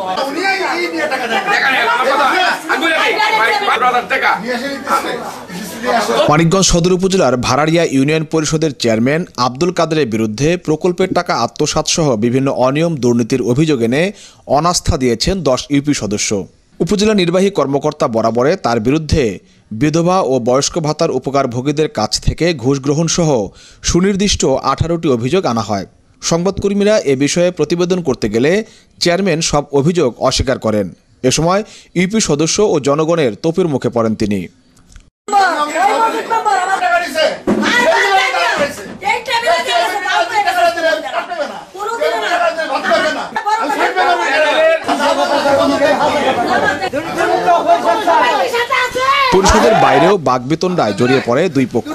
মানিকগঞ্জ সদর উপজেলার ভাড়ারিয়া ইউনিয়ন পরিষদের চেয়ারম্যান আব্দুল কাদেরের বিরুদ্ধে প্রকল্পের টাকা আত্মসাতসহ বিভিন্ন অনিয়ম দুর্নীতির অভিযোগ এনে অনাস্থা দিয়েছেন দশ ইউপি সদস্য উপজেলা নির্বাহী কর্মকর্তা বরাবরে তার বিরুদ্ধে বিধবা ও বয়স্ক ভাতার উপকারভোগীদের কাছ থেকে ঘুষ গ্রহণ সহ সুনির্দিষ্ট আঠারোটি অভিযোগ আনা হয় সংবাদকর্মীরা এ বিষয়ে প্রতিবেদন করতে গেলে চেয়ারম্যান সব অভিযোগ অস্বীকার করেন এ সময় ইউপি সদস্য ও জনগণের তোপের মুখে পড়েন তিনি পরিষদের বাইরেও বাগবেতনরায় জড়িয়ে পড়ে দুই পক্ষ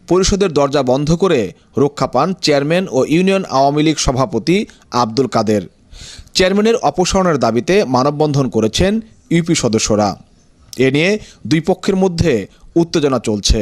পরিষদের দরজা বন্ধ করে রক্ষা পান চেয়ারম্যান ও ইউনিয়ন আওয়ামী লীগ সভাপতি আব্দুল কাদের চেয়ারম্যানের অপসারণের দাবিতে মানববন্ধন করেছেন ইউপি সদস্যরা এ নিয়ে দুই পক্ষের মধ্যে উত্তেজনা চলছে